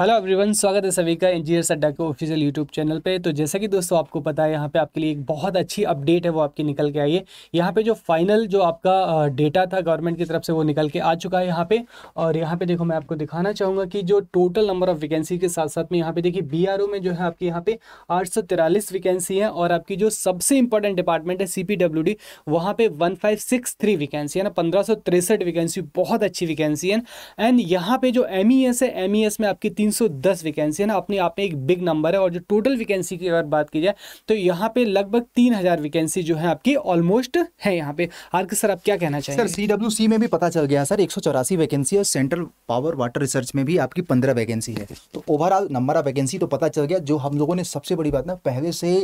Hello everyone स्वागत है सभी का इंजीनियर सड्डा के ऑफिशियल यूट्यूब चैनल पे तो जैसा कि दोस्तों आपको पता है यहाँ पे आपके लिए एक बहुत अच्छी अपडेट है वो आपकी निकल के आई है यहाँ पे जो फाइनल जो आपका डेटा था गवर्नमेंट की तरफ से वो निकल के आ चुका है यहाँ पे और यहाँ पे देखो मैं आपको दिखाना चाहूँगा कि जो टोटल नंबर ऑफ वैकेंसी के साथ साथ में यहाँ पे देखिए बी में जो है आपके यहाँ पे आठ वैकेंसी है और आपकी जो सबसे इंपॉर्टेंट डिपार्टमेंट है सी पी डब्ल्यू डी वहाँ पे वन वैकेंसी है ना पंद्रह वैकेंसी बहुत अच्छी वैकेंसी है एंड यहाँ पे जो एम e है एम e में आपकी 310 वैकेंसी है ना अपने आप में एक बिग नंबर है और जो टोटल वैकेंसी की अगर बात की जाए तो यहाँ पे लगभग तीन हजार वैकेंसी जो है आपकी ऑलमोस्ट है यहाँ पे आर्क सर आप क्या कहना चाहिए सर सी में भी पता चल गया सर एक वैकेंसी और सेंट्रल पावर वाटर रिसर्च में भी आपकी पंद्रह वैकेंसी है तो ओवरऑल नंबर ऑफ वैकेंसी तो पता चल गया जो हम लोगों ने सबसे बड़ी बात ना पहले से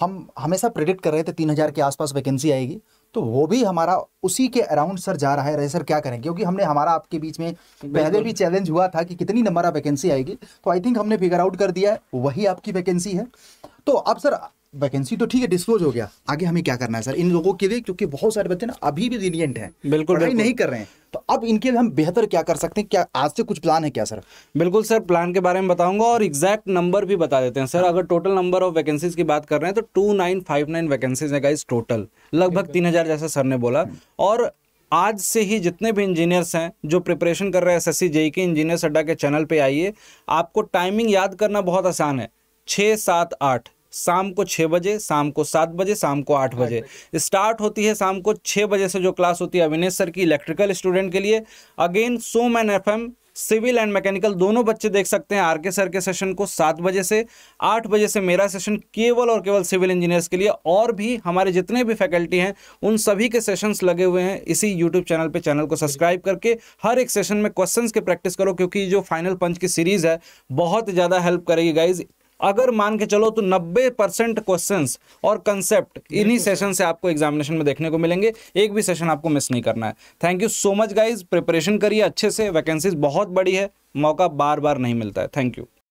हम हमेशा प्रेडिक्ट कर रहे थे तीन हजार के आसपास वैकेंसी आएगी तो वो भी हमारा उसी के अराउंड सर जा रहा है रहे सर क्या करें क्योंकि हमने हमारा आपके बीच में पहले भी चैलेंज हुआ था कि कितनी नंबर ऑफ वैकेंसी आएगी तो आई थिंक हमने फिगर आउट कर दिया है वही आपकी वैकेंसी है तो अब सर वैकेंसी तो ठीक है डिस्क्लोज हो गया आगे हमें क्या करना है सर इन लोगों के लिए क्योंकि बहुत सारे बच्चे ना अभी भी रिलियंट हैं बिल्कुल नहीं कर रहे हैं अब इनके हम बेहतर क्या कर सकते हैं क्या आज से कुछ प्लान है क्या सर बिल्कुल सर प्लान के बारे में बताऊंगा और एग्जैक्ट नंबर भी बता देते हैं सर हाँ। अगर टोटल नंबर ऑफ वैकेंसीज की बात कर रहे हैं तो two nine five nine vacancies है गाइज टोटल लगभग तीन हजार जैसा सर ने बोला हम्म। और आज से ही जितने भी इंजीनियर्स हैं जो प्रिपरेशन कर रहे हैं एस एस सी जेई के इंजीनियर्स अड्डा के चैनल पे आइए आपको टाइमिंग याद करना बहुत आसान है छः सात आठ शाम को छः बजे शाम को सात बजे शाम को आठ बजे स्टार्ट होती है शाम को छः बजे से जो क्लास होती है अविनेश सर की इलेक्ट्रिकल स्टूडेंट के लिए अगेन सोम एंड एफ सिविल एंड मैकेनिकल दोनों बच्चे देख सकते हैं आर के सर के सेशन को सात बजे से आठ बजे से मेरा सेशन केवल और केवल सिविल इंजीनियर्स के लिए और भी हमारे जितने भी फैकल्टी हैं उन सभी के सेशंस लगे हुए हैं इसी यूट्यूब चैनल पे चैनल को सब्सक्राइब करके हर एक सेशन में क्वेश्चंस के प्रैक्टिस करो क्योंकि जो फाइनल पंच की सीरीज़ है बहुत ज़्यादा हेल्प करेगी गाइज अगर मान के चलो तो 90 परसेंट क्वेश्चन और कंसेप्ट इन्हीं सेशन से आपको एग्जामिनेशन में देखने को मिलेंगे एक भी सेशन आपको मिस नहीं करना है thank you so much guys preparation करिए अच्छे से वैकेंसीज बहुत बड़ी है मौका बार बार नहीं मिलता है थैंक यू